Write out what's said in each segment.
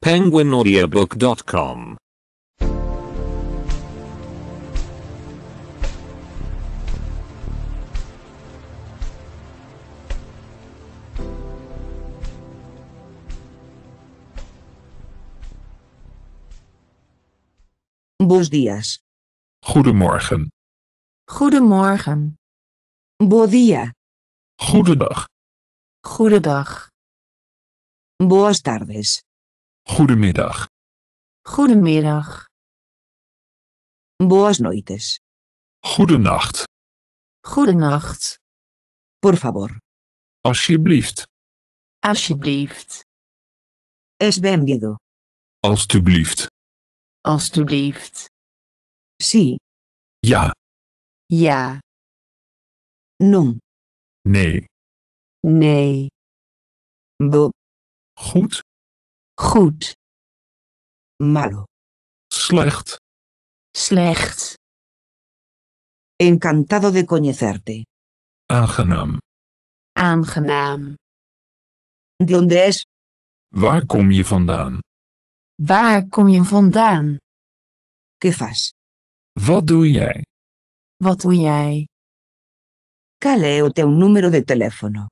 penguinaudiobook.com Bos días. Goedemorgen. Goedemorgen. Bo dia. Goedendag. Goedendag. Boas tardes. Goedemiddag. Goedemiddag. Boas noites. Goedenacht. Goedenacht. Por favor. Alsjeblieft. Alsjeblieft. Es bienvenido. Alsjeblieft. Alsjeblieft. Zie. Ja. Ja. Non. Nee. Nee. Bo. Goed. Goed. Malo. Slecht. Slecht. Encantado de conocerte. Aangenaam. Aangenaam. ¿De dónde Waar kom je vandaan? Waar kom je vandaan? ¿Qué Wat doe jij? Wat doe jij? Kaleo teu número de teléfono.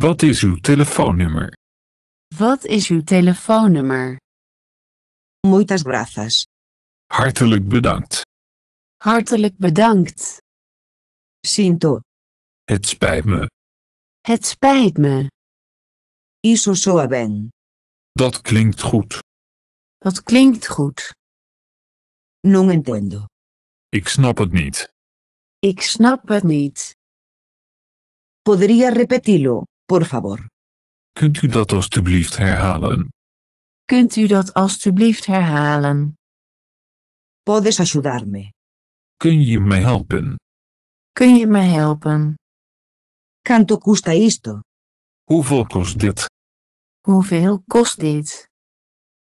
Wat is uw telefoonnummer? Wat is uw telefoonnummer? Muitas gracias. Hartelijk bedankt. Hartelijk bedankt. Sinto. Het spijt me. Het spijt me. soa ben. Dat klinkt goed. Dat klinkt goed. Non entendo. Ik snap het niet. Ik snap het niet. Podría repetirlo, por favor. Kunt u dat alstublieft herhalen? Kunt u dat alstublieft herhalen? Podes ayudarme. Kun je mij helpen? Kun je mij helpen? Canto custa isto? Hoeveel kost dit? Hoeveel kost dit?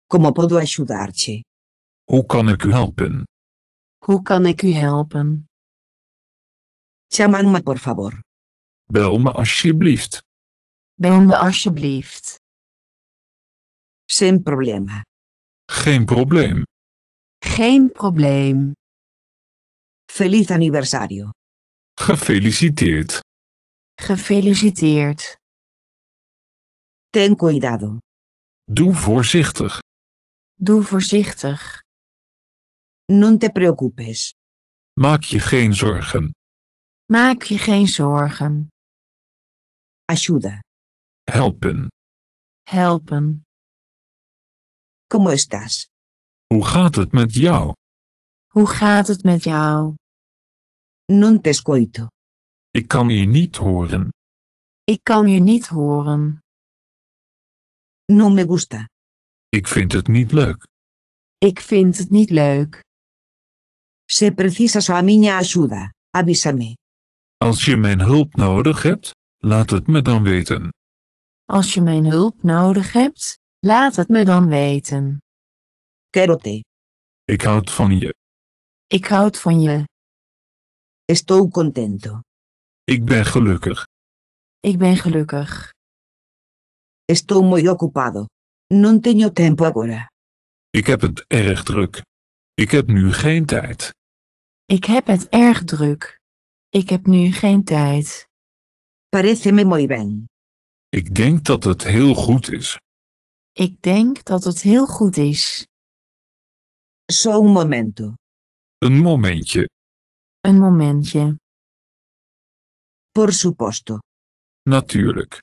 Como podo ayudarci? Hoe kan ik u helpen? Hoe kan ik u helpen? por favor. Bel me alsjeblieft. Bel me alsjeblieft. Zijn problema. Geen probleem. Geen probleem. Feliz aniversario. Gefeliciteerd. Gefeliciteerd. Ten cuidado. Doe voorzichtig. Doe voorzichtig. Non te preocupes. Maak je geen zorgen. Maak je geen zorgen. Ayuda. Helpen. Helpen. ¿Cómo estás? Hoe gaat het met jou? Hoe gaat het met jou? Non te escuito. Ik kan je niet horen. Ik kan je niet horen. No me gusta. Ik vind het niet leuk. Ik vind het niet leuk. Se precisa a miña ajuda, avísame. Als je mijn hulp nodig hebt, laat het me dan weten. Als je mijn hulp nodig hebt, laat het me dan weten. Kerote. Ik houd van je. Ik houd van je. Estou contento. Ik ben gelukkig. Ik ben gelukkig. Estou muy ocupado. Non tengo tempo agora. Ik heb het erg druk. Ik heb nu geen tijd. Ik heb het erg druk. Ik heb nu geen tijd. Parece me muy bien. Ik denk dat het heel goed is. Ik denk dat het heel goed is. Zo'n momento. Een momentje. Een momentje. Por supuesto. Natuurlijk.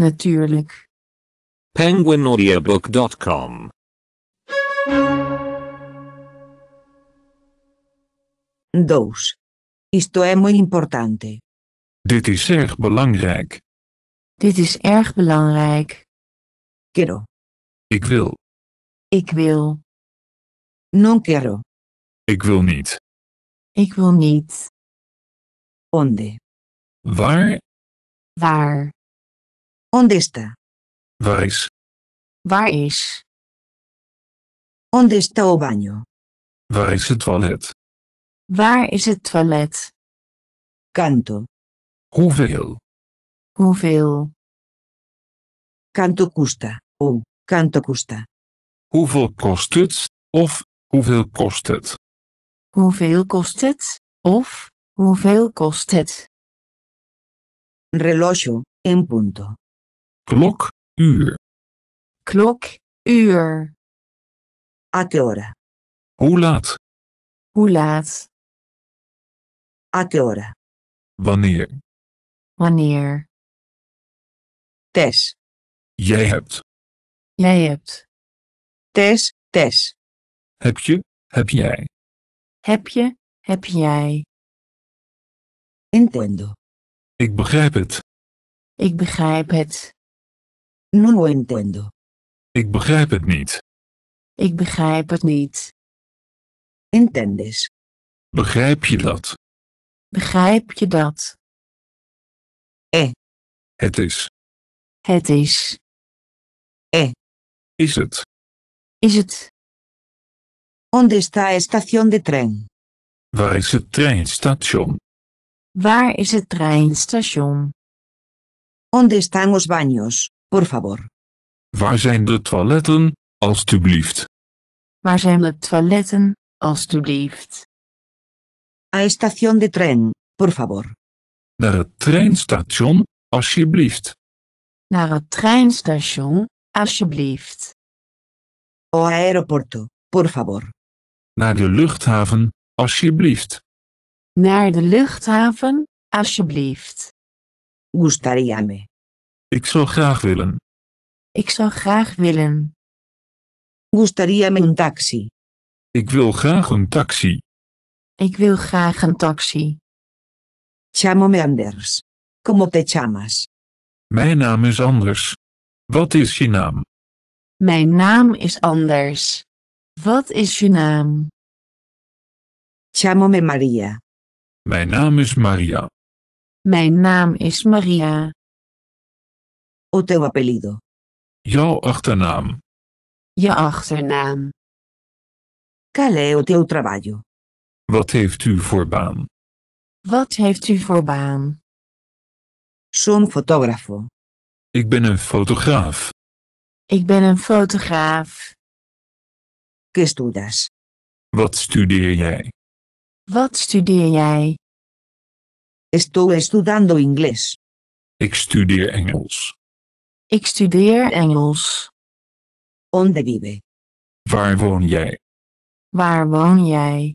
Natuurlijk. penguinaudiobook.com Dos. Isto es muy importante. Dit is erg belangrijk. Dit is erg belangrijk. Quiero. Ik wil. Ik wil. Non quiero. Ik wil niet. Ik wil niet. Onde. Waar? Waar? Onde está? Waar is? Waar is? Onde está o baño? Waar is het toilet? Waar is het toilet? Canto. Hoeveel? Hoeveel? Canto custa, Oh, canto custa. Hoeveel kost het, of, hoeveel kost het? Hoeveel kost het, of, hoeveel kost het? Relojo, en punto. Klok, uur. Klok, uur. A qué hora? Hoe laat? Hoe laat? A qué hora? Wanneer? Wanneer? Tess. Jij hebt. Jij hebt. Tess, Tess. Heb je, heb jij. Heb je, heb jij. Entiendo. Ik begrijp het. Ik begrijp het. No lo entiendo. Ik begrijp het niet. Ik begrijp het niet. Entendes. Begrijp je dat? Begrijp je dat? Eh. Het is. Het is. eh. Is het. Is het. Onde está estación de tren? Waar is het treinstation? Waar is het treinstation? Onde están los baños, por favor? Waar zijn de toiletten, alstublieft? Waar zijn de toiletten, alstublieft? A estación de tren, por favor. Naar het treinstation, alsjeblieft naar het treinstation, alsjeblieft. O aeroporto, por favor. Naar de luchthaven, alsjeblieft. Naar de luchthaven, alsjeblieft. Gustaría me. Ik zou graag willen. Ik zou graag willen. Gustaría me un taxi. Ik wil graag een taxi. Ik wil graag een taxi. Chamo me Anders. Como te chamas. Mijn naam is anders. Wat is je naam? Mijn naam is anders. Wat is je naam? me Maria. Mijn naam is Maria. Mijn naam is Maria. O teu apelido. Jouw achternaam. Je achternaam. Qual o teu trabalho? Wat heeft u voor baan? Wat heeft u voor baan? Zo'n fotografo. Ik ben een fotograaf. Ik ben een fotograaf. ¿Qué Wat studeer jij? Wat studeer jij? Estoy estudiando inglés. Ik studeer Engels. Ik studeer Engels. ¿Dónde vive? Waar woon jij? Waar woon jij?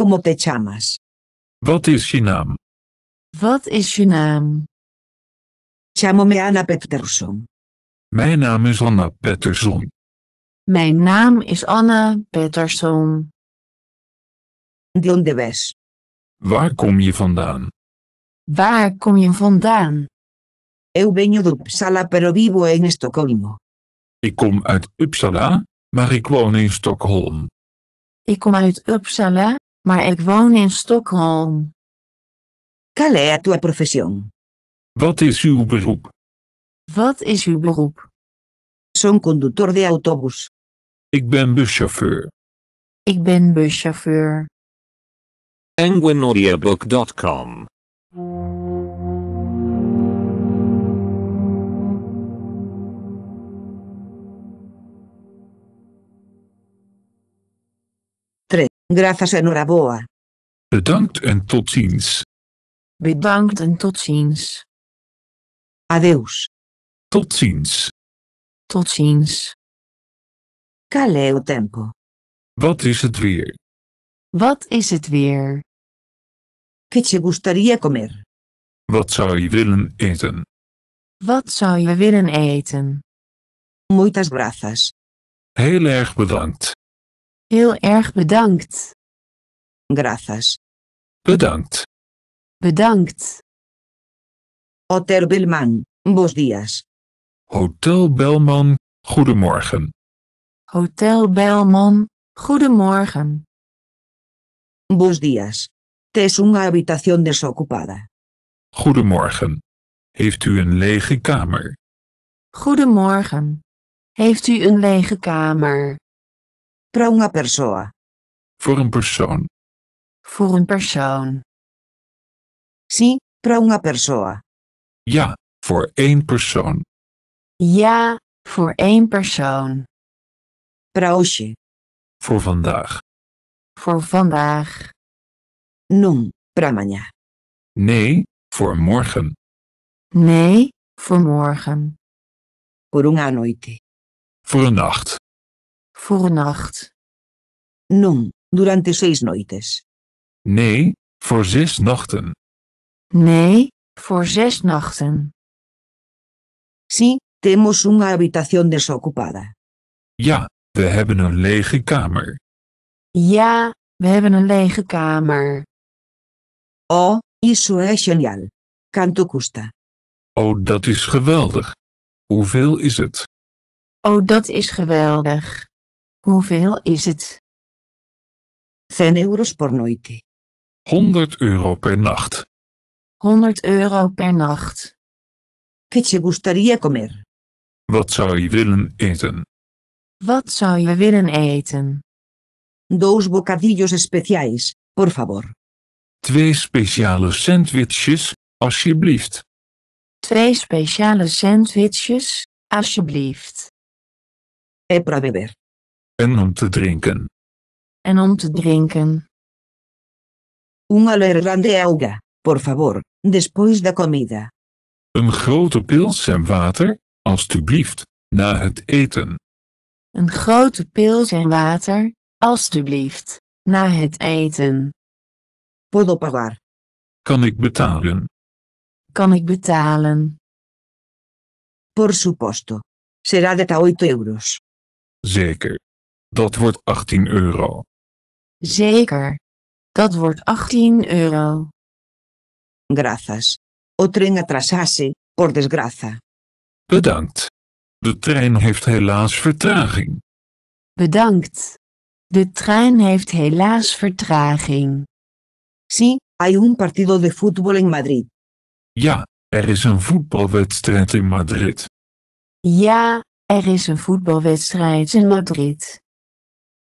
¿Cómo te llamas? Wat is je naam? Wat is je naam? Chamome Anna Pettersson. Mijn naam is Anna Peterson. Mijn naam is Anna Pettersson. de Wes. Waar kom je vandaan? Waar kom je vandaan? Eu venho de Uppsala pero vivo en Estocolmo. Ik kom uit Uppsala, maar ik woon in Stockholm. Ik kom uit Uppsala, maar ik woon in Stockholm. Qual é a tua profissão? Wat is uw beroep? Wat is uw beroep? Zo'n conducteur de autobus. Ik ben buschauffeur. Ik ben buschauffeur. Penguinaudiobook.com Gracias enhoraboa. Bedankt en tot ziens. Bedankt en tot ziens. Adeus. Tot ziens. Tot ziens. Calé tempo. Wat is het weer? Wat is het weer? Che ci gustaría comer? Wat zou je willen eten? Wat zou je willen eten? Muitas gracias. Heel erg bedankt. Heel erg bedankt. Gracias. Bedankt. Bedankt. Hotel Belman, bos Hotel Belman, goedemorgen. Hotel Belman, goedemorgen. Bos días. una habitación desocupada. Goedemorgen. Heeft u een lege kamer? Goedemorgen. Heeft u een lege kamer? Para una persona. Voor een persoon. Voor een persoon. Sí, para una persona. Ja, voor één persoon. Ja, voor één persoon. Proosje. Voor vandaag. Voor vandaag. Non, pramaña. Nee, voor morgen. Nee, voor morgen. Por noite. Voor een nacht. Voor een nacht. Non, durante seis noites. Nee, voor zes nachten. Nee, voor zes nachten. Sí, tenemos una habitación desocupada. Ja, we hebben een lege kamer. Ja, we hebben een lege kamer. Oh, eso es genial. custa? Oh, dat is geweldig. Hoeveel is het? Oh, dat is geweldig. Hoeveel is het? 10 euros por noite. 100 euro per nacht. 100 euro per nacht. Che ci gustaría comer? Wat zou je willen eten? Wat zou je willen eten? Dos bocadillos especiais, por favor. Twee speciale sandwiches, alsjeblieft. Twee speciale sandwiches, alsjeblieft. E beber. En om te drinken. En om te drinken. Un grande auga, por favor. Despois da comida. Een grote pils en water, alstublieft, na het eten. Een grote pils en water, alstublieft, na het eten. Puedo pagar. Kan ik betalen? Kan ik betalen? Por supuesto. Será de 8 euros. Zeker. Dat wordt 18 euro. Zeker. Dat wordt 18 euro grazas. O tren atrasase, por desgraza. Bedankt. De trein heeft helaas vertraging. Bedankt. De trein heeft helaas vertraging. Sí, hay un partido de fútbol en Madrid. Ja, er is een voetbalwedstrijd in Madrid. Ja, er is een voetbalwedstrijd in Madrid.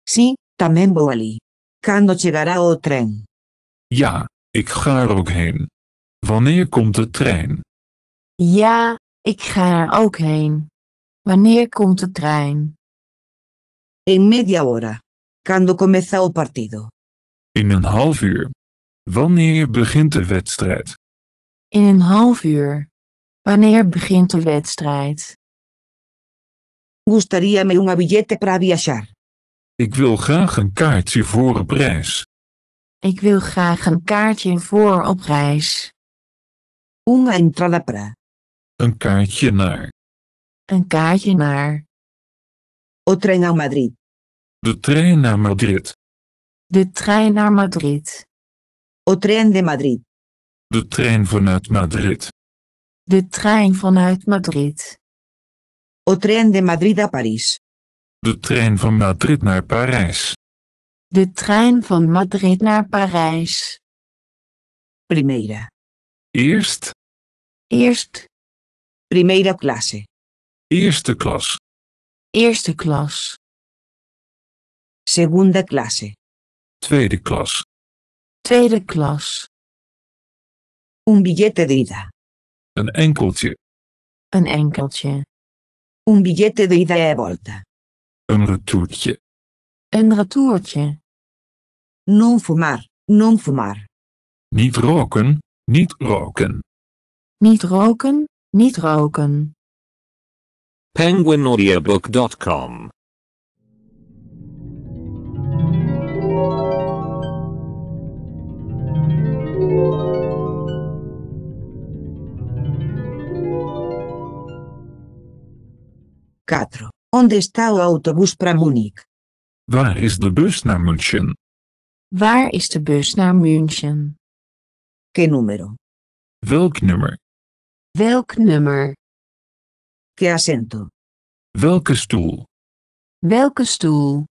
Sí, también voy. ¿Cuándo llegará o tren? Ja, ik ga er ook heen. Wanneer komt de trein? Ja, ik ga er ook heen. Wanneer komt de trein? In media hora. cuando comienza o partido? In een half uur. Wanneer begint de wedstrijd? In een half uur. Wanneer begint de wedstrijd? Gustaría me un billete para viajar. Ik wil graag een kaartje voor op reis. Ik wil graag een kaartje voor op reis. Una entrada para. Een kaartje naar. Een kaartje naar. O trein a Madrid. De trein naar Madrid. De trein naar Madrid. O tren de Madrid. De trein vanuit Madrid. De trein vanuit Madrid. O tren de Madrid a París. De trein van Madrid naar Parijs. De trein van Madrid naar Parijs. Primera. Eerst. Eerst. Primeira klasse. Eerste klas. Eerste klas. Segunda klasse. Tweede klas. Tweede klas. Un billete de ida. Een enkeltje. Een enkeltje. Un billete de ida e volta. Een retourtje. Een retourtje. Non fumar, non fumar. Niet roken, niet roken. Niet roken, niet roken. penguinaudiobook.com Katro, Onde está o autobus para Munique? Waar is de bus naar München? Waar is de bus naar München? Que número? Welk nummer? Welk nummer? Que acento? Welke stoel? Welke stoel?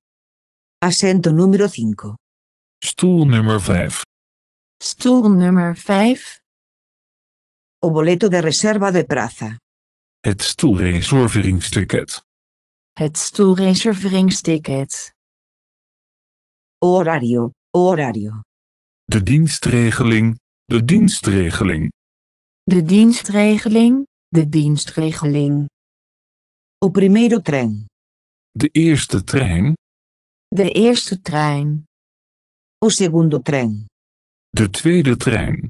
Acento numero 5. Stoel nummer 5. Stoel nummer 5. O boleto de reserva de praza. Het stoelreserveringsticket. Het stoelreserveringsticket. Horario, horario. De dienstregeling, de dienstregeling. De dienstregeling, de dienstregeling. O primeiro trein. De eerste trein. De eerste trein. O segundo trein. De tweede trein.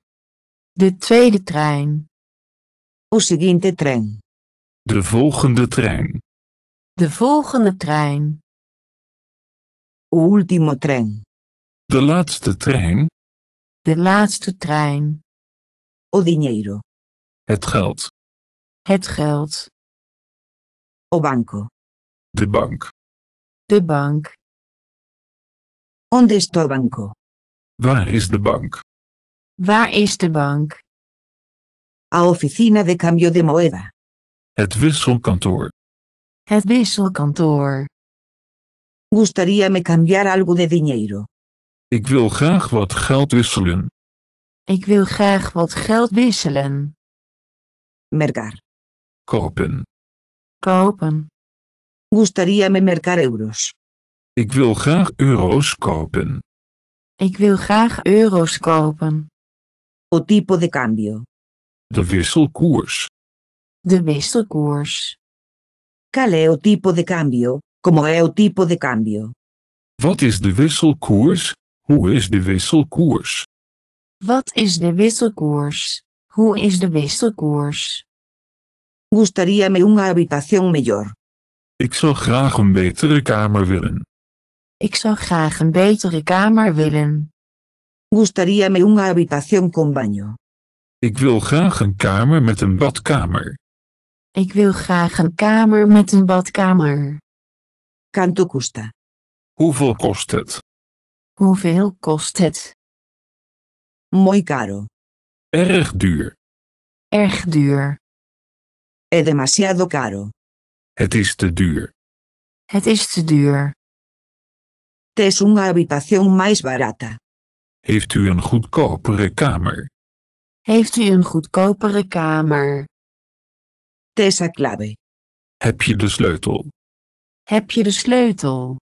De tweede trein. O seguinte trein. De volgende trein. De volgende trein. O último trem. De laatste trein. De laatste trein. O dinheiro. Het geld. Het geld. O banco. De bank. De bank. Onde está banco? Waar is de bank? Waar is de bank? A oficina de cambio de moeda. Het wisselkantoor. Het wisselkantoor. Gustaría me cambiar algo de dinero. Ik wil graag wat geld wisselen. Ik wil graag wat geld wisselen. Mercar. Kopen. Kopen. Gustaría me mercar euros. Ik wil graag euro's kopen. Ik wil graag euro's kopen. O tipo de cambio. De wisselkoers. De wisselkoers. Cale o tipo de cambio, como é o tipo de cambio. Wat is de wisselkoers? Hoe is de wisselkoers? Wat is de wisselkoers? Hoe is de wisselkoers? me una habitación mejor. Ik zou graag een betere kamer willen. Ik zou graag een betere kamer willen. me una habitación con baño. Ik wil graag een kamer met een badkamer. Ik wil graag een kamer met een badkamer. Canto custa? Hoeveel kost het? Hoeveel kost het? Muy caro. Erg duur. Erg duur. Es demasiado caro. Het is te duur. Het is te duur. Es una habitación más barata. Heeft u een goedkopere kamer? Heeft u een goedkopere kamer? Tesa clave. Heb je de sleutel? Heb je de sleutel?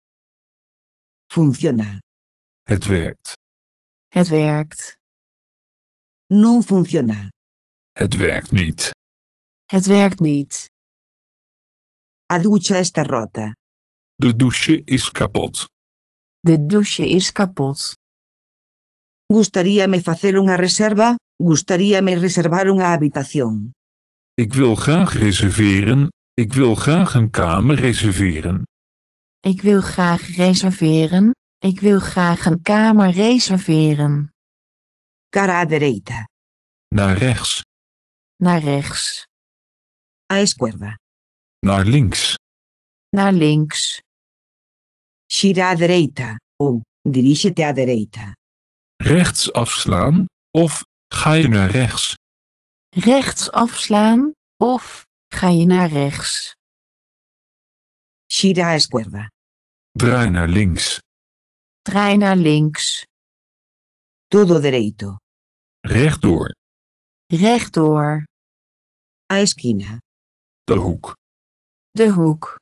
Funciona. Het werkt. Het werkt. Non funciona. Het werkt niet. Het werkt niet. La ducha está rota. De douche is kapot. De douche is kapot. Gustaríame facer unha reserva, gustaríame reservar una habitación. Ik wil graag reserveren, ik wil graag een kamer reserveren. Ik wil graag reserveren, ik wil graag een kamer reserveren. Cara à direita. Naar rechts. Naar rechts. A esquerda. Naar links. Naar links. Gira a direita. Ou, te à direita. Rechts afslaan, of, ga je naar rechts. Rechts afslaan, of, ga je naar rechts. Gira a esquerda. Draai naar links. Draai naar links. Todo direito rechtdoor, rechtdoor, a de hoek, de hoek,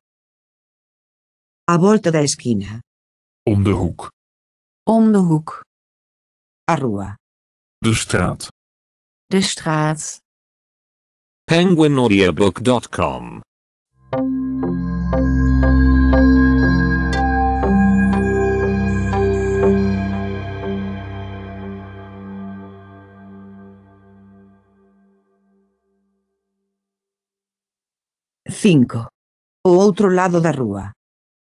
a volta da esquina, om de hoek, om de hoek, a rua, de straat, de straat. penguinaudiobook.com 5. O outro lado da rua.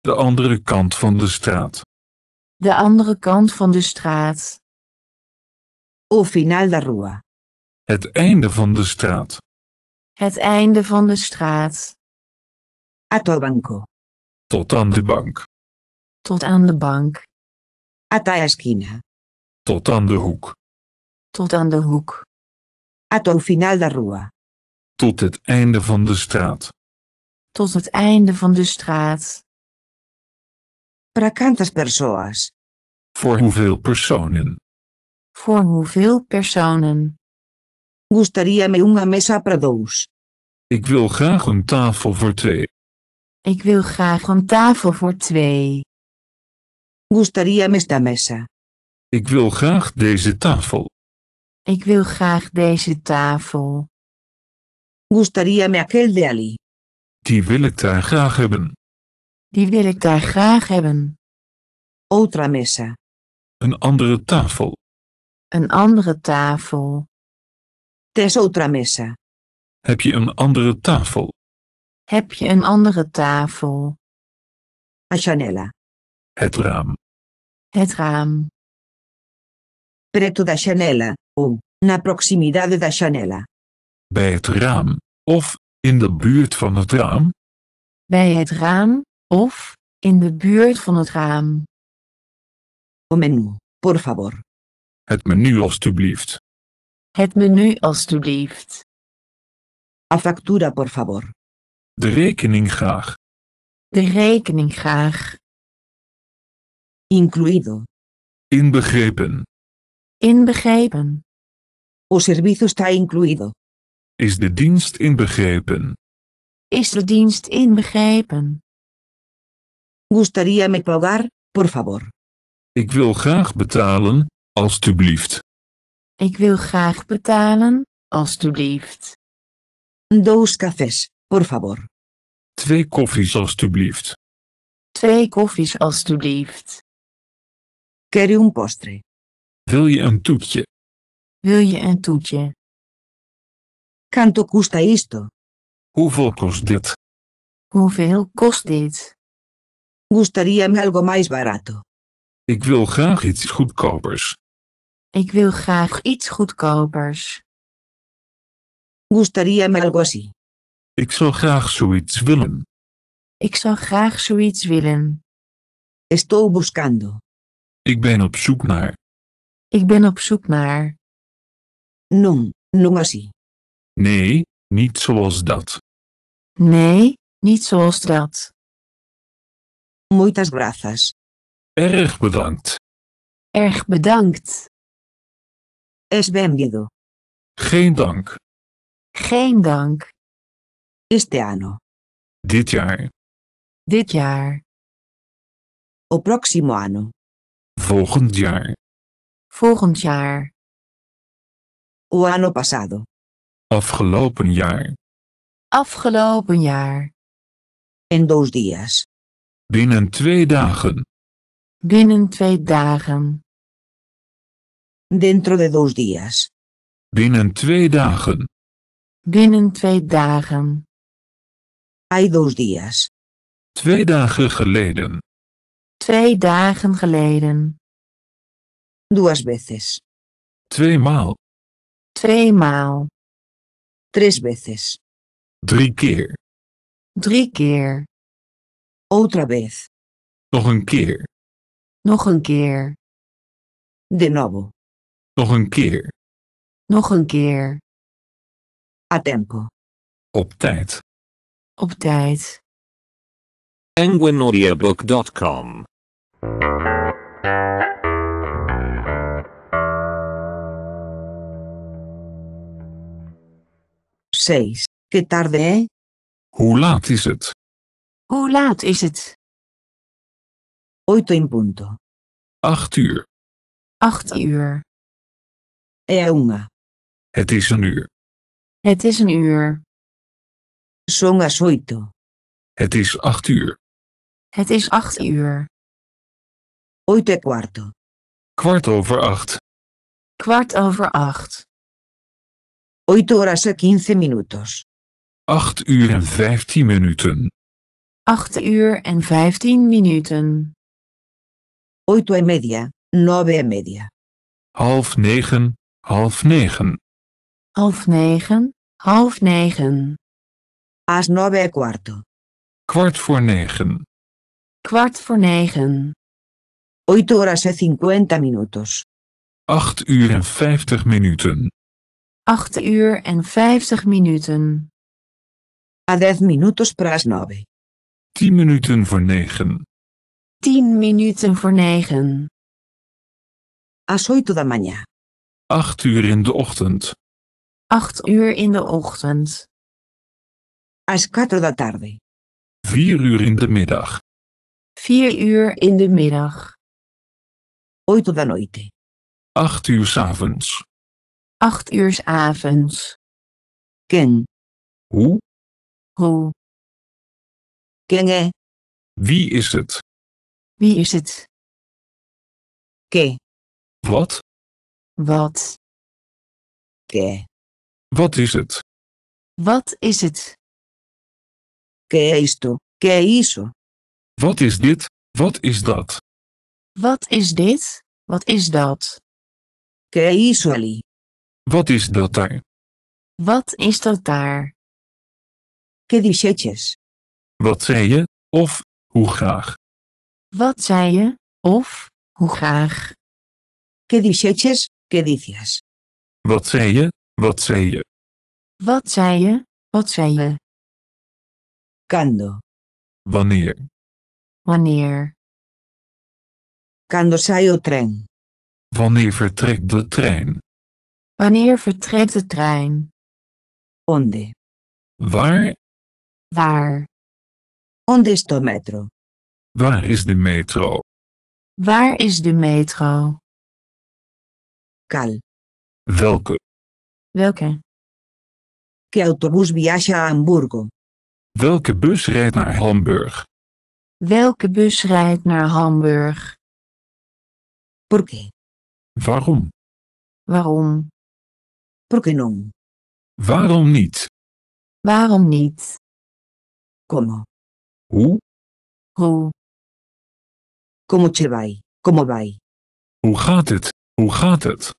De andere kant van de straat. De andere kant van de straat. O final da rua. Het einde van de straat. Het einde van de straat. Ato banco. Tot aan de bank. Tot aan de bank. Ata esquina. Tot aan de hoek. Tot aan de hoek. Ato final da rua. Tot het einde van de straat tot het einde van de straat. Para quantas pessoas? Voor hoeveel personen? Voor hoeveel personen? Gostaria me uma mesa para Ik wil graag een tafel voor twee. Ik wil graag een tafel voor twee. Gostaria me esta mesa. Ik wil graag deze tafel. Ik wil graag deze tafel. Gostaria me aquel de ali. Die wil ik daar graag hebben. Die wil ik daar graag hebben. Otra mesa. Een andere tafel. Een andere tafel. Tes otra mesa. Heb je een andere tafel? Heb je een andere tafel? A janela. Het raam. Het raam. Preto da janela, ou na proximidade da janela. Bij het raam, of in de buurt van het raam? Bij het raam, of, in de buurt van het raam. O menu, por favor. Het menu alstublieft. Het menu alstublieft. A factura por favor. De rekening graag. De rekening graag. Incluido. Inbegrepen. Inbegrepen. O servicio está incluido. Is de dienst inbegrepen? Is de dienst inbegrepen? Gustaría me pagar, por favor. Ik wil graag betalen, alstublieft. Ik wil graag betalen, alstublieft. Dos cafés, por favor. Twee koffies, alstublieft. Twee koffies, alstublieft. Quiero un postre. Wil je een toetje? Wil je een toetje? Kanto custa isto? Hoeveel kost dit? Hoeveel kost dit? me algo mais barato. Ik wil graag iets goedkopers. Ik wil graag iets goedkopers. Gostaria me algo así. Ik zou graag zoiets willen. Ik zou graag zoiets willen. Estou buscando. Ik ben op zoek naar. Ik ben op zoek naar. Non, non así. Nee, niet zoals dat. Nee, niet zoals dat. Muitas gracias. Erg bedankt. Erg bedankt. Es benvido. Geen dank. Geen dank. Este ano. Dit jaar. Dit jaar. O próximo ano. Volgend jaar. Volgend jaar. O ano pasado. Afgelopen jaar. Afgelopen jaar. En dos días. Binnen twee dagen. Binnen twee dagen. Dentro de dos días. Binnen twee dagen. Binnen twee dagen. Hay dos días. Twee dagen geleden. Twee dagen geleden. Duas veces. Tweemaal. Tweemaal. Tres veces. Drie keer. Drie keer. Otra vez. Nog een keer. Nog een keer. De novo, Nog een keer. Nog een keer. A tempo. Op tijd. Op tijd. penguinaudiobook.com seis. Qué tarde, Hoe laat is het? Hoe laat is het? Oito in punto. Acht uur. Acht uur. É una. Het is een uur. Het is een uur. Son as oito. Het is acht uur. Het is acht uur. Oito e quarto. Kwart over acht. Kwart over acht. 8 horas y e 15 minutos. 8 uur en 15 minuten. 8 uur en 15 minuten. 8 y e media, 9 y e media. Half 9, half 9. Half 9, half 9. As 9 y cuarto. Kwart voor 9. Kwart voor 9. 8 horas 50 minutos. 8 uur en 50 minuten. 8 uur en 50 minuten. A 10 minutos para 9. 10 minuten voor 9. 10 minuten voor 9. A 8 da mañana. 8 uur in de ochtend. 8 uur in de ochtend. A 4 de tarde. 4 uur in de middag. 4 uur in de middag. 8 da noite. 8 uur s'avonds. 8 uur avonds. Ken. Hoe? Hoe? Kenge. Wie is het? Wie is het? Ke. Wat? Wat? Ke. Wat is het? Wat is het? Ke isto? iso? Wat is dit? Wat is dat? Wat is dit? Wat is dat? Ke wat is dat daar? Wat is dat daar? Que Wat zei je, of, hoe graag? Wat zei je, of, hoe graag? Que dichetjes, que dices? Wat zei je, wat zei je? Wat zei je, wat zei je? Kando. Wanneer? Wanneer? Kando sai o tren? Wanneer vertrekt de trein? Wanneer vertrekt de trein? Onde. Waar? Waar? Onde is de metro? Waar is de metro? Waar is de metro? Kal. Welke? Welke? Que autobus viaja a Hamburgo? Welke bus rijdt naar Hamburg? Welke bus rijdt naar Hamburg? Por Waarom? Waarom? Waarom niet? Waarom niet? Como? Hoe? Hoe? Como te vai? Como vai? Hoe gaat het? Hoe gaat het?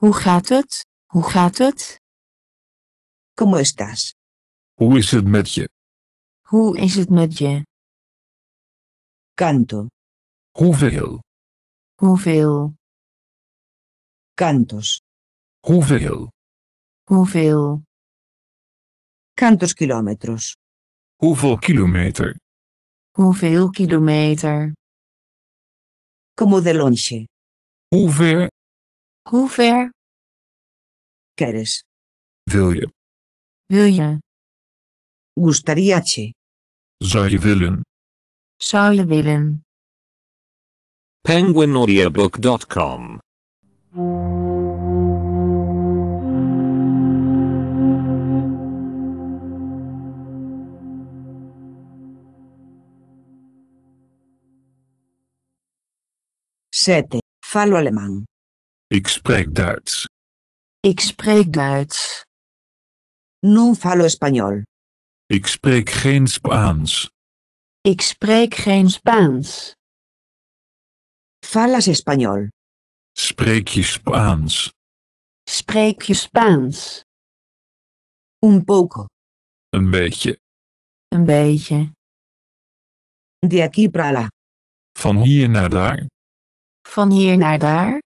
Hoe gaat het? Hoe gaat het? Como estás? Hoe is het met je? Hoe is het met je? Canto. Hoeveel? Hoeveel? Cantos. Hoeveel? Hoeveel? Kantos kilometers? Hoeveel kilometer? Hoeveel kilometer? Como de longe. Hoe ver? Hoe ver? Queres? Wil je? Wil je? Gustariace. Zou je willen? Zou je willen? penguinaudiobook.com 7. Falo alemán. Ik spreek Duits. Ik spreek Duits. Non falo español. Ik spreek geen Spaans. Ik spreek geen Spaans. Falas español. Spreek je Spaans? Spreek je Spaans? Un poco. Een beetje. Een beetje. De aquí para Van hier naar daar. Van hier naar daar?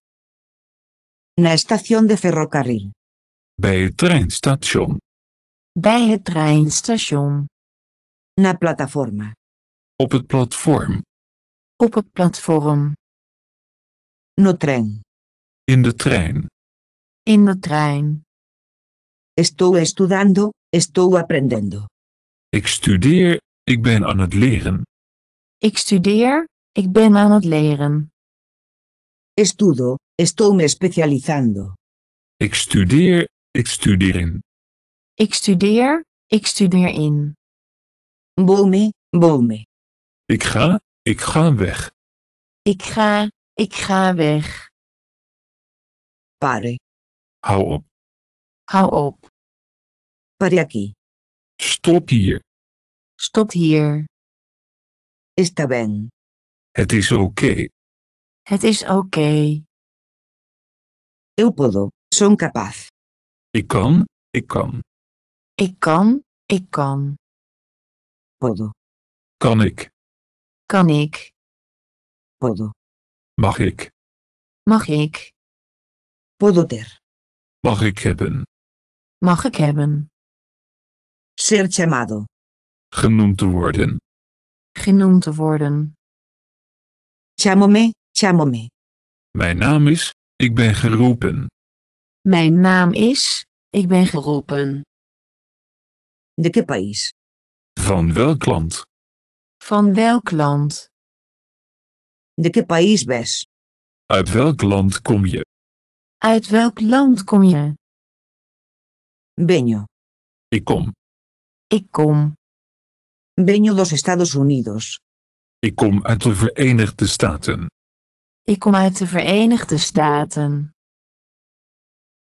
Na station de ferrocarril. Bij het treinstation. Bij het treinstation. Na plataforma. Op het platform. Op het platform. No tren. In de trein. In de trein. Estou estudando, estou aprendendo. Ik studeer, ik ben aan het leren. Ik studeer, ik ben aan het leren. Estudo, estou me especializando. Ik studeer, ik studeer in. Ik studeer, ik studeer in. Bome, bome. Ik ga, ik ga weg. Ik ga, ik ga weg. Pare. Hou op. Hou op. Pare aquí. Stop hier. Stop hier. Está bem. Het is oké. Het is oké. Okay. Eu zo'n son capaz. Ik kan, ik kan. Ik kan, ik kan. Podo. Kan ik. Kan ik. Podo. Mag ik. Mag ik. Podo ter. Mag ik hebben. Mag ik hebben. Ser chamado. Genoemd te worden. Genoemd te worden. me. Mijn naam is, ik ben geroepen. Mijn naam is, ik ben geroepen. De que Van welk land? Van welk land? De que país bes? Uit welk land kom je? Uit welk land kom je? Benjo. Ik kom. Ik kom. Benjo los Estados Unidos. Ik kom uit de Verenigde Staten. Ik kom uit de Verenigde Staten.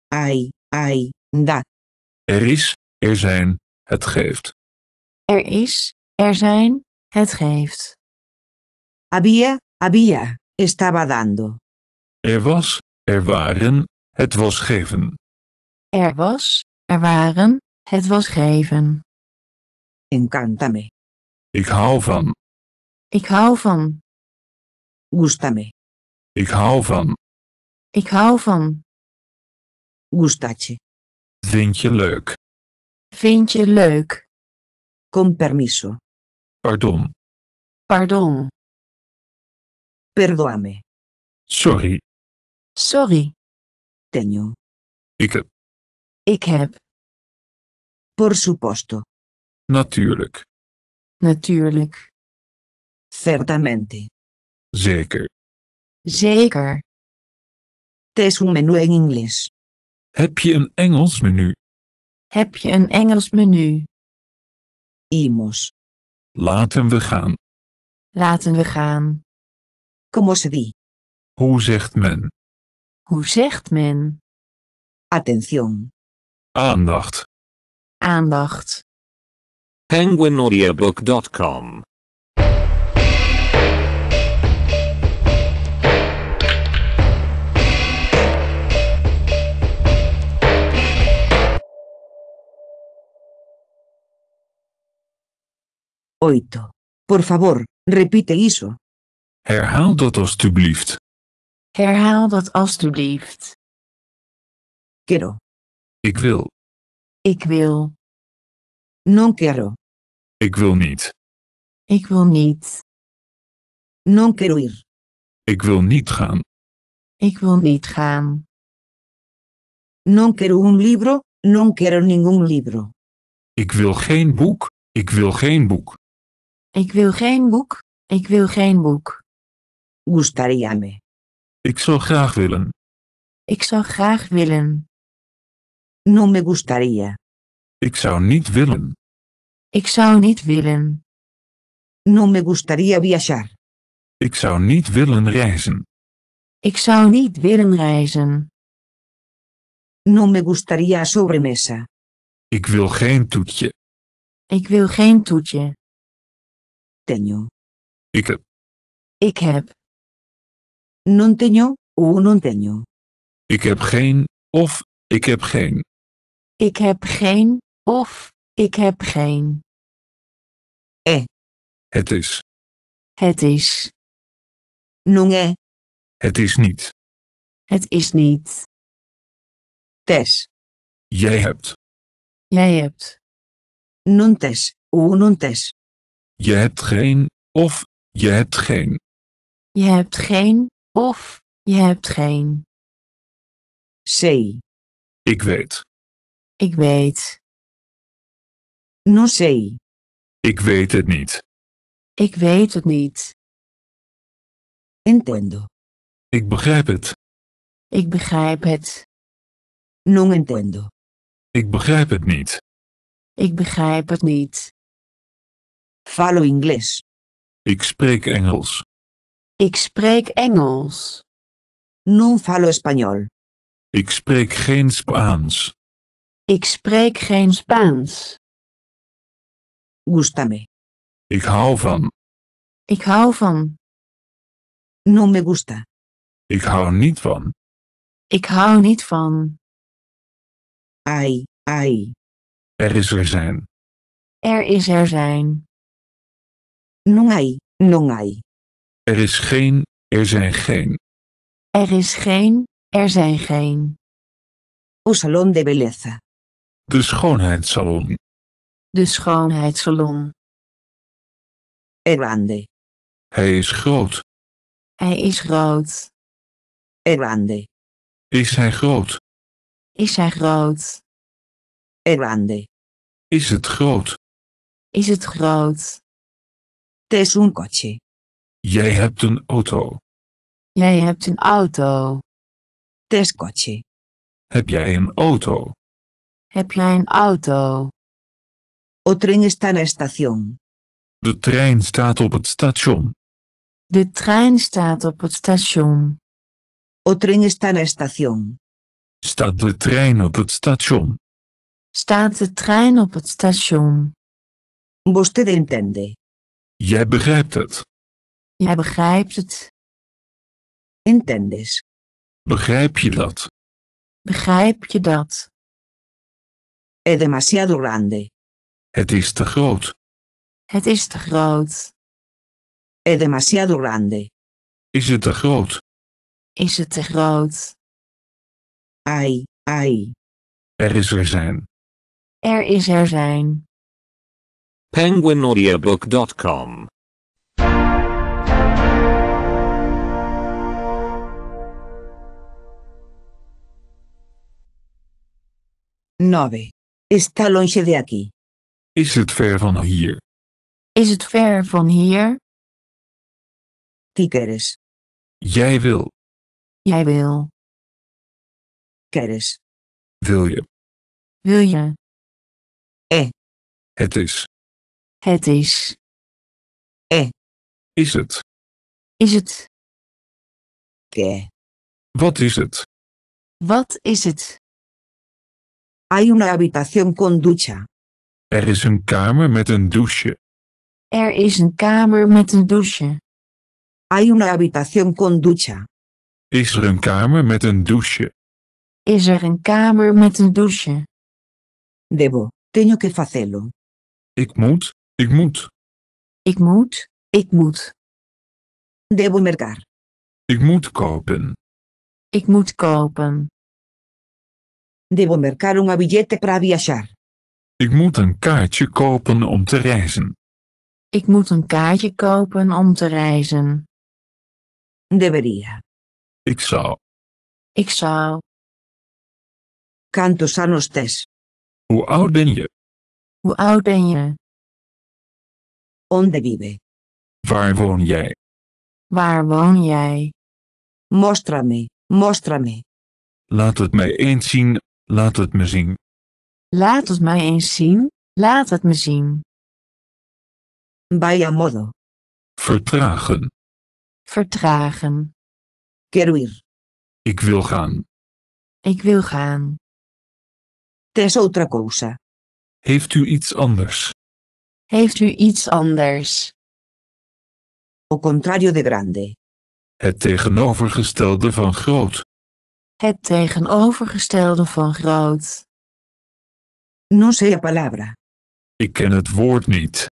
Ai, ai, da. Er is, er zijn, het geeft. Er is, er zijn, het geeft. Había, había, estaba dando. Er was, er waren, het was geven. Er was, er waren, het was geven. Encántame. Ik hou van. Ik hou van. Gustame. Ik hou van. Ik hou van. Gustace. Vind je leuk? Vind je leuk? Con permiso. Pardon. Pardon. Perdoame. Sorry. Sorry. Tenho. Ik heb. Ik heb. Por supuesto. Natuurlijk. Natuurlijk. Certamente. Zeker. Zeker. Er een menu Engels. Heb je een Engels menu? Heb je een Engels menu? Imos. Laten we gaan. Laten we gaan. Como se di? Hoe zegt men? Hoe zegt men? Atención. Aandacht. Aandacht. PenguinAudiobook.com oito. Por favor, repite iso. Herhaal dat alstublieft. Herhaal dat alstublieft. Quero. Ik wil. Ik wil. Non quero. Ik wil niet. Ik wil niet. Non quero ir. Ik wil niet gaan. Ik wil niet gaan. Non quero un libro, non quero ningún libro. Ik wil geen boek, ik wil geen boek. Ik wil geen boek, ik wil geen boek. me. Ik zou graag willen. Ik zou graag willen. No me gustaría. Ik zou niet willen. Ik zou niet willen. No me gustaría viajar. Ik zou niet willen reizen. Ik zou niet willen reizen. No me gustaría sobremesa. Ik wil geen toetje. Ik wil geen toetje. Tenho. Ik heb. Ik heb. Non tenho, ou non tenho. Ik heb geen, of, ik heb geen. Ik heb geen, of, ik heb geen. eh Het is. Het is. Non Het is niet. Het is niet. Tes. Jij hebt. Jij hebt. Non tes, ou non tes. Je hebt geen, of, je hebt geen. Je hebt geen, of, je hebt geen. C. Ik weet. Ik weet. No sé. Ik weet het niet. Ik weet het niet. Entendo. Ik begrijp het. Ik begrijp het. No entiendo. Ik begrijp het niet. Ik begrijp het niet. Falo inglés. Ik spreek Engels. Ik spreek Engels. Non falo español. Ik spreek geen Spaans. Ik spreek geen Spaans. Gustame. Ik hou van. Ik hou van. No me gusta. Ik hou niet van. Ik hou niet van. Ai, ai. Er is er zijn. Er is er zijn. Non hai, Er is geen, er zijn geen. Er is geen, er zijn geen. O salon de belleza. De schoonheidssalon. De schoonheidssalon. Er Hij is groot. Hij is groot. Er Is hij groot? Is hij groot? Er Is het groot? Is het groot? Tes un coche. Jij hebt een auto. Jij hebt een auto. Tes coche. Heb jij een auto? Heb jij een auto? O tren está na estación. De trein staat op het station. De trein staat op het station. O tren está na estación. Staat de trein op het station? Staat de trein op het station? Usted entiende. Jij begrijpt het. Jij begrijpt het. Intendis. Begrijp je dat? Begrijp je dat? Es demasiado grande. Het is te groot. Het is te groot. Es demasiado grande. Is het te groot? Is het te groot? Ai, ai. Er is er zijn. Er is er zijn penguinaudiobook.com. Nove. Está longe de aqui. Is het ver van hier? Is het ver van hier? Ti Jij wil. Jij wil. Queres. Wil je? Wil je? Eh. Het is. Het is. E. Is het. Is het. Eh. Wat is het? Wat is het? Hay una habitación con ducha. Er is een kamer met een douche. Er is een kamer met een douche. Hay una habitación con ducha. Is er een kamer met een douche? Is er een kamer met een douche? Debo, tengo que facelo. Ik moet, ik moet. Ik moet. Ik moet. Debo mercar. Ik moet kopen. Ik moet kopen. Debo mercar un billete para viajar. Ik moet een kaartje kopen om te reizen. Ik moet een kaartje kopen om te reizen. Debería. Ik zou. Ik zou. Cantos años tes? Hoe oud ben je? Hoe oud ben je? Onde vive? Waar woon jij? Waar woon jij? Mostrame, mostrame. Laat het mij eens zien, laat het me zien. Laat het mij eens zien, laat het me zien. Vaya modo. Vertragen. Vertragen. Quiero Ik wil gaan. Ik wil gaan. Tes outra cosa. Heeft u iets anders? Heeft u iets anders? O contrario de grande. Het tegenovergestelde van groot. Het tegenovergestelde van groot. No sé la palabra. Ik ken het woord niet.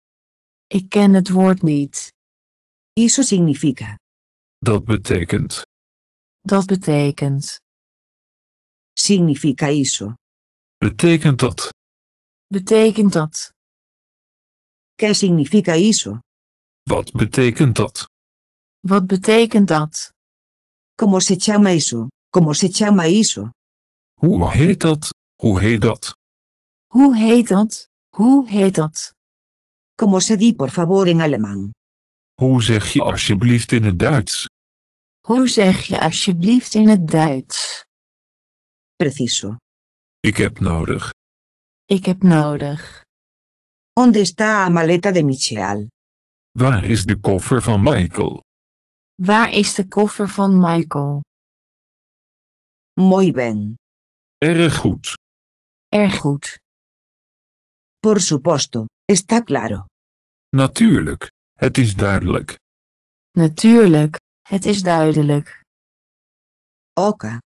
Ik ken het woord niet. Eso significa. Dat betekent. Dat betekent. Significa eso. Betekent dat. Betekent dat. ¿Qué significa eso? Wat betekent dat? Wat betekent dat? ¿Cómo se chama eso? ¿Cómo se chama eso? Hoe heet dat? Hoe heet dat? Hoe heet dat? Hoe heet dat? ¿Cómo se di por favor en alemán? Hoe zeg je alsjeblieft in het Duits? Hoe zeg je alsjeblieft in het Duits? Preciso. Ik heb nodig. Ik heb nodig. Onde está a maleta de Michel? Waar is de koffer van Michael? Waar is de koffer van Michael? Muy bien. Erg goed. Erg goed. Por supuesto, está claro. Natuurlijk, het is duidelijk. Natuurlijk, het is duidelijk. Oké.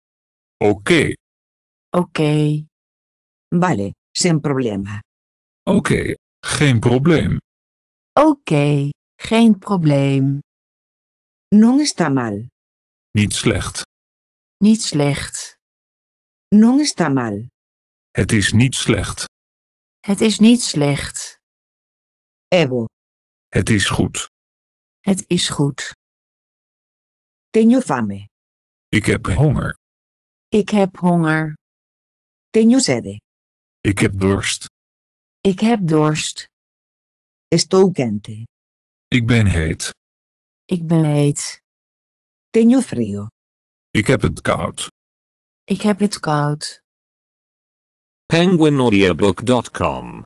Oké. Okay. Oké. Vale, sem problema. Oké, geen probleem. Oké, geen probleem. Non está mal. Niet slecht. Niet slecht. Non está mal. Het is niet slecht. Het is niet slecht. Evo. Het is goed. Het is goed. Tengo fame. Ik heb honger. Ik heb honger. Tengo sede. Ik heb dorst. Ik heb dorst. Estou quente. Ik ben heet. Ik ben heet. Tenho frio. Ik heb het koud. Ik heb het koud. Penguinaudiobook.com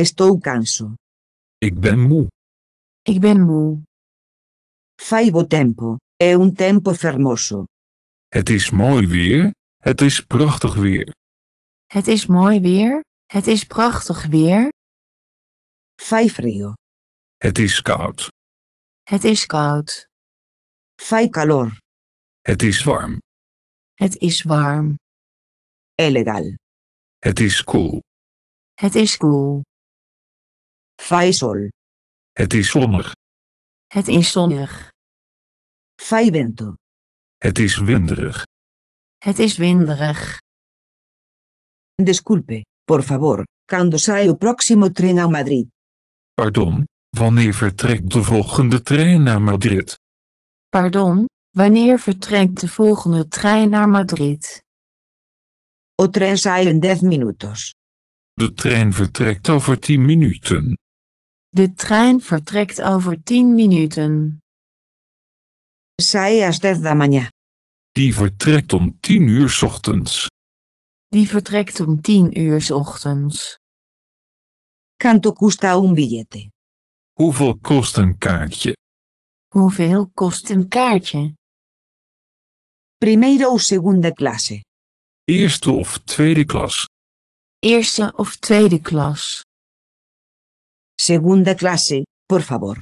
Estou canso. Ik ben moe. Ik ben moe. Fai bo tempo, è un tempo fermoso. Het is mooi weer, het is prachtig weer. Het is mooi weer, het is prachtig weer. Fai frio. Het is koud. Het is koud. Fai calor. Het is warm. Het is warm. Elegal. Het is koel. Cool. Het is koel. Cool. Faisol. Het is zonnig. Het is zonnig. Fai Het is winderig. Het is winderig. Disculpe. por favor, quando sai o próximo tren a Madrid? Pardon, wanneer vertrekt de volgende trein naar Madrid? Pardon, wanneer vertrekt de volgende trein naar Madrid? O tren sai en 10 minutos. De trein vertrekt over 10 minuten. De trein vertrekt over 10 minuten. Sai às da Die vertrekt om 10 uur 's ochtends. Die vertrekt om 10 uur 's ochtends. Canto custa un billete? Hoeveel kost een kaartje? Hoeveel kost een kaartje? Primeira ou segunda classe? Eerste of tweede klas? Eerste of tweede klas? Segunda klasse, por favor.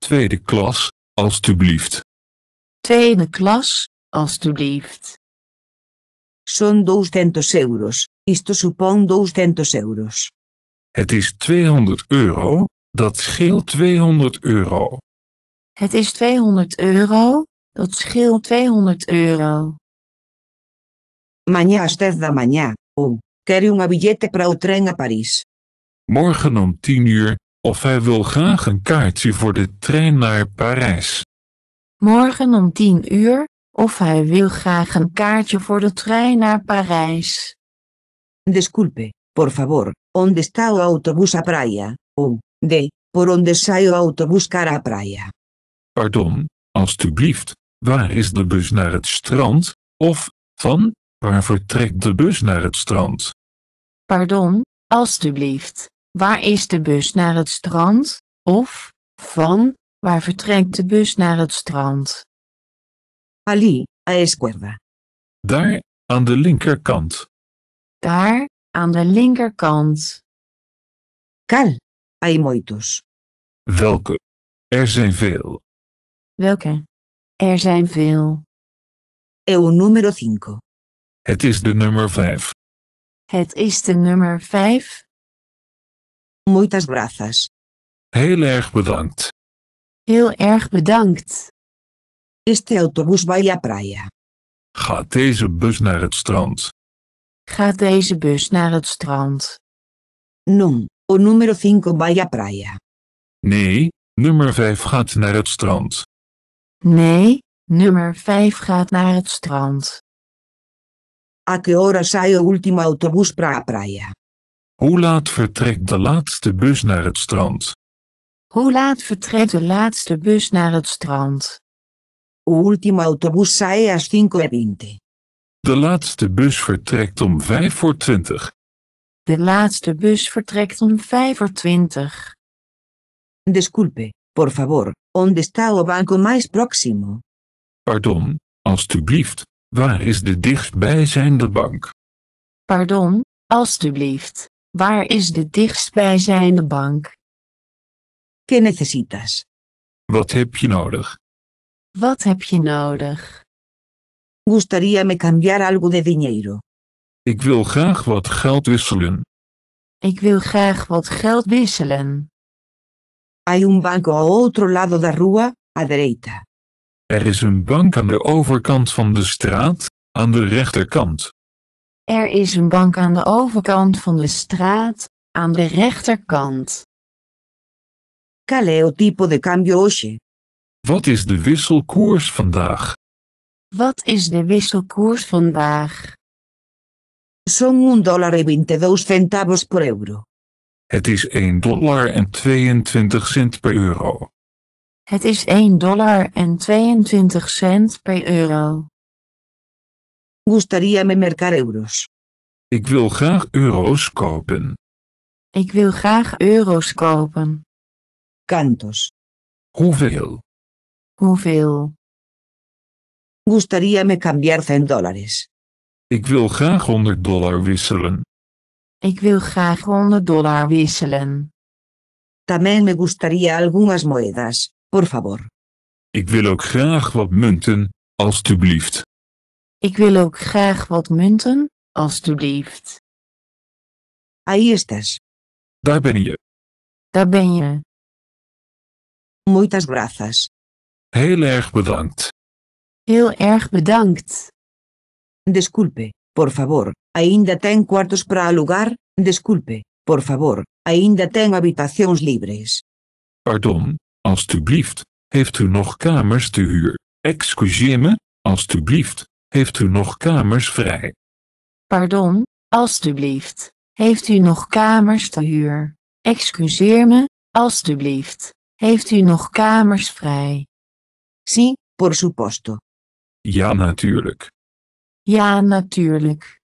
Tweede klas, alstublieft. Tweede klas, alstublieft. Son 200 euros. Isto supõe 200 euros. Het is 200 euro, dat scheelt 200 euro. Het is 200 euro, dat scheelt 200 euro. Mañana, esta 10 da manhã, oh, um. Quero uma bilhete para o trem a Paris morgen om tien uur, of hij wil graag een kaartje voor de trein naar Parijs. Morgen om tien uur, of hij wil graag een kaartje voor de trein naar Parijs. Disculpe, por favor, onde está o autobus a praia? Um, de, por onde sai o autobus cara a praia? Pardon, alstublieft, waar is de bus naar het strand? Of, van, waar vertrekt de bus naar het strand? Pardon, alstublieft, Waar is de bus naar het strand? Of, van, waar vertrekt de bus naar het strand? Ali, a esquerda. Daar, aan de linkerkant. Daar, aan de linkerkant. Cal, hay muitos. Welke? Er zijn veel. Welke? Er zijn veel. Eu número 5. Het is de nummer 5. Het is de nummer 5. Muitas graças. Heel erg bedankt. Heel erg bedankt. Este autobus vai à praia. Gaat deze bus naar het strand? Gaat deze bus naar het strand? Non, o número 5 vai à praia. Nee, nummer 5 gaat naar het strand. Nee, nummer 5 gaat naar het strand. A que hora o último autobus para a praia? Hoe laat vertrekt de laatste bus naar het strand? Hoe laat vertrekt de laatste bus naar het strand? Ultimo autobus sai a 5:20. E de laatste bus vertrekt om 5 voor 20. De laatste bus vertrekt om 5 voor 20. Disculpe, por favor, onde está o banco mais próximo? Pardon, alstublieft, waar is de dichtstbijzijnde bank? Pardon, alstublieft, Waar is de dichtstbijzijnde bank? ¿Qué necesitas? Wat heb je nodig? Wat heb je nodig? Gustaría me cambiar algo de dinero. Ik wil graag wat geld wisselen. Ik wil graag wat geld wisselen. Hay un banco a otro lado da rua, a derecha. Er is een bank aan de overkant van de straat, aan de rechterkant. Er is een bank aan de overkant van de straat, aan de rechterkant. Qual é tipo de câmbio hoje? Wat is de wisselkoers vandaag? Wat is de wisselkoers vandaag? Son 1 dólar e 22 e centavos por euro. Het is 1 dollar en 22 cent per euro. Het is 1 dollar en 22 cent per euro me mercar euros. Ik wil graag euro's kopen. Ik wil graag euro's kopen. Cantos. Hoeveel? Hoeveel? me cambiar 100 dólares. Ik wil graag 100 dollar wisselen. Ik wil graag 100 dollar wisselen. También me gustaría algunas moedas, por favor. Ik wil ook graag wat munten, alstublieft. Ik wil ook graag wat munten, alstublieft. Ahí estás. Dus. Daar ben je. Daar ben je. Muchas gracias. Heel erg bedankt. Heel erg bedankt. Disculpe, por favor, ainda ten cuartos para alugar? Disculpe, por favor, ainda ten habitaciones libres. Pardon, alstublieft, heeft u nog kamers te huur? Excuseer me, alstublieft, heeft u nog kamers vrij? Pardon, alstublieft. Heeft u nog kamers te huur? Excuseer me, alstublieft. Heeft u nog kamers vrij? Sí, por supuesto. Ja, natuurlijk. Ja, natuurlijk.